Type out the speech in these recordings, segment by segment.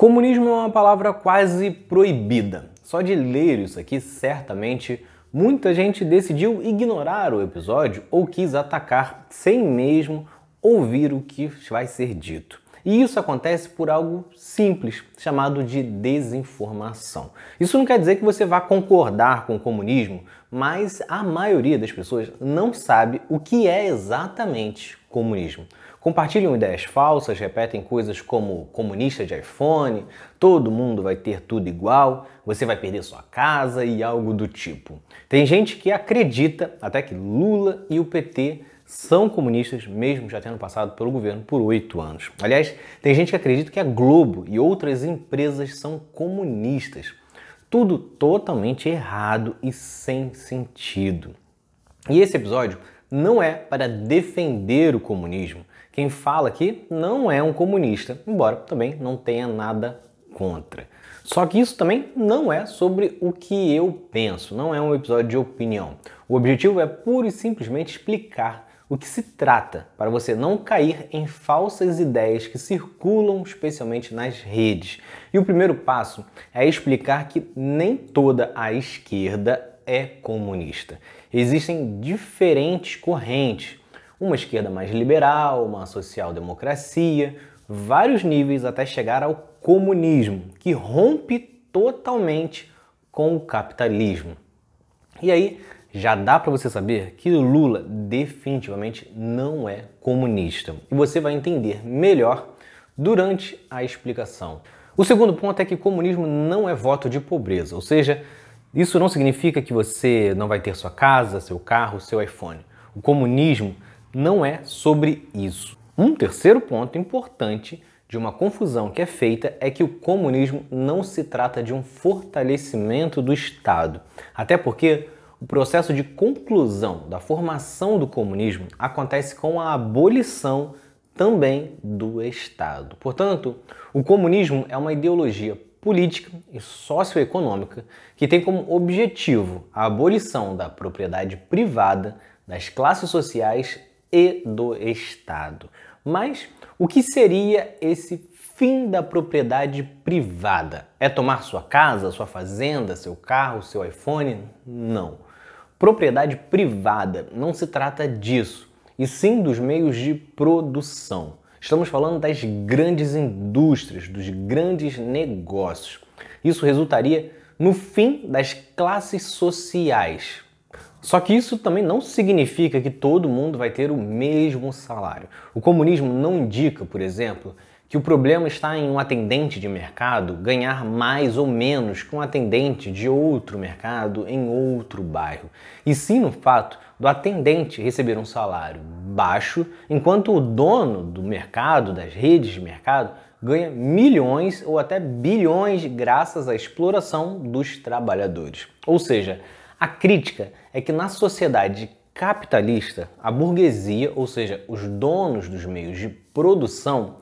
Comunismo é uma palavra quase proibida. Só de ler isso aqui, certamente muita gente decidiu ignorar o episódio ou quis atacar sem mesmo ouvir o que vai ser dito. E isso acontece por algo simples, chamado de desinformação. Isso não quer dizer que você vá concordar com o comunismo, mas a maioria das pessoas não sabe o que é exatamente comunismo. Compartilham ideias falsas, repetem coisas como comunista de iPhone, todo mundo vai ter tudo igual, você vai perder sua casa e algo do tipo. Tem gente que acredita até que Lula e o PT são comunistas, mesmo já tendo passado pelo governo por oito anos. Aliás, tem gente que acredita que a Globo e outras empresas são comunistas. Tudo totalmente errado e sem sentido. E esse episódio não é para defender o comunismo. Quem fala aqui não é um comunista, embora também não tenha nada contra. Só que isso também não é sobre o que eu penso, não é um episódio de opinião. O objetivo é pura e simplesmente explicar o que se trata para você não cair em falsas ideias que circulam especialmente nas redes. E o primeiro passo é explicar que nem toda a esquerda é comunista. Existem diferentes correntes, uma esquerda mais liberal, uma social-democracia, vários níveis até chegar ao comunismo, que rompe totalmente com o capitalismo. E aí, já dá para você saber que Lula definitivamente não é comunista. E você vai entender melhor durante a explicação. O segundo ponto é que comunismo não é voto de pobreza, ou seja, isso não significa que você não vai ter sua casa, seu carro, seu iPhone. O comunismo não é sobre isso. Um terceiro ponto importante de uma confusão que é feita é que o comunismo não se trata de um fortalecimento do Estado. Até porque o processo de conclusão da formação do comunismo acontece com a abolição também do Estado. Portanto, o comunismo é uma ideologia política e socioeconômica que tem como objetivo a abolição da propriedade privada, das classes sociais e do Estado. Mas o que seria esse fim da propriedade privada? É tomar sua casa, sua fazenda, seu carro, seu iPhone? Não. Propriedade privada não se trata disso, e sim dos meios de produção. Estamos falando das grandes indústrias, dos grandes negócios. Isso resultaria no fim das classes sociais. Só que isso também não significa que todo mundo vai ter o mesmo salário. O comunismo não indica, por exemplo, que o problema está em um atendente de mercado ganhar mais ou menos que um atendente de outro mercado em outro bairro, e sim no fato do atendente receber um salário baixo, enquanto o dono do mercado, das redes de mercado, ganha milhões ou até bilhões graças à exploração dos trabalhadores. Ou seja, a crítica é que na sociedade capitalista, a burguesia, ou seja, os donos dos meios de produção,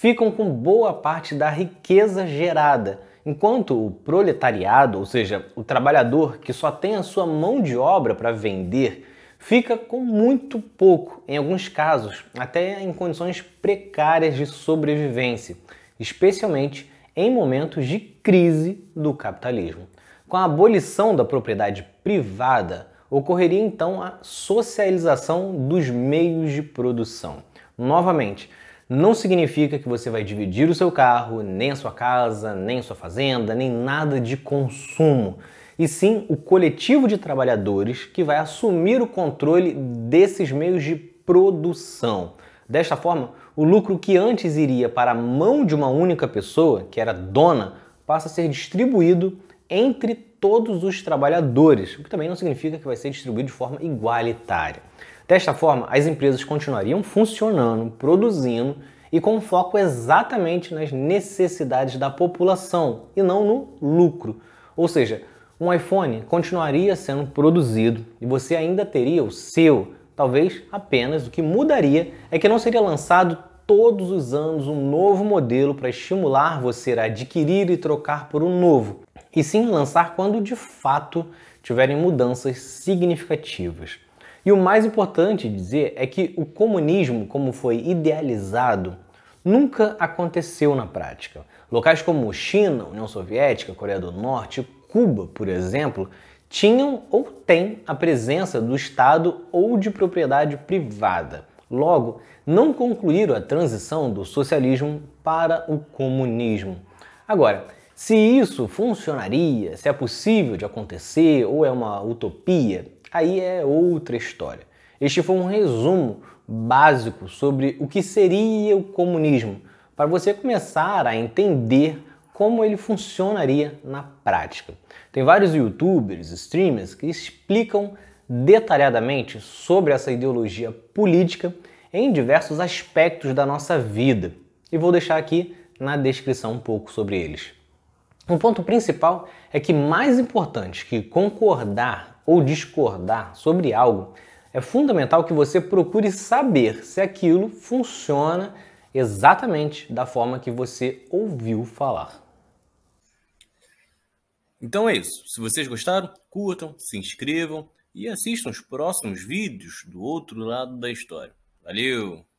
ficam com boa parte da riqueza gerada, enquanto o proletariado, ou seja, o trabalhador que só tem a sua mão de obra para vender, fica com muito pouco, em alguns casos, até em condições precárias de sobrevivência, especialmente em momentos de crise do capitalismo. Com a abolição da propriedade privada, ocorreria então a socialização dos meios de produção. Novamente, não significa que você vai dividir o seu carro, nem a sua casa, nem a sua fazenda, nem nada de consumo. E sim o coletivo de trabalhadores que vai assumir o controle desses meios de produção. Desta forma, o lucro que antes iria para a mão de uma única pessoa, que era dona, passa a ser distribuído entre todos os trabalhadores, o que também não significa que vai ser distribuído de forma igualitária. Desta forma, as empresas continuariam funcionando, produzindo e com foco exatamente nas necessidades da população e não no lucro. Ou seja, um iPhone continuaria sendo produzido e você ainda teria o seu. Talvez apenas o que mudaria é que não seria lançado todos os anos um novo modelo para estimular você a adquirir e trocar por um novo, e sim lançar quando de fato tiverem mudanças significativas. E o mais importante dizer é que o comunismo, como foi idealizado, nunca aconteceu na prática. Locais como China, União Soviética, Coreia do Norte, Cuba, por exemplo, tinham ou têm a presença do Estado ou de propriedade privada. Logo, não concluíram a transição do socialismo para o comunismo. Agora, se isso funcionaria, se é possível de acontecer ou é uma utopia, aí é outra história. Este foi um resumo básico sobre o que seria o comunismo, para você começar a entender como ele funcionaria na prática. Tem vários youtubers, streamers que explicam detalhadamente sobre essa ideologia política em diversos aspectos da nossa vida. E vou deixar aqui na descrição um pouco sobre eles. O um ponto principal é que mais importante que concordar ou discordar sobre algo, é fundamental que você procure saber se aquilo funciona exatamente da forma que você ouviu falar. Então é isso. Se vocês gostaram, curtam, se inscrevam e assistam os próximos vídeos do outro lado da história. Valeu!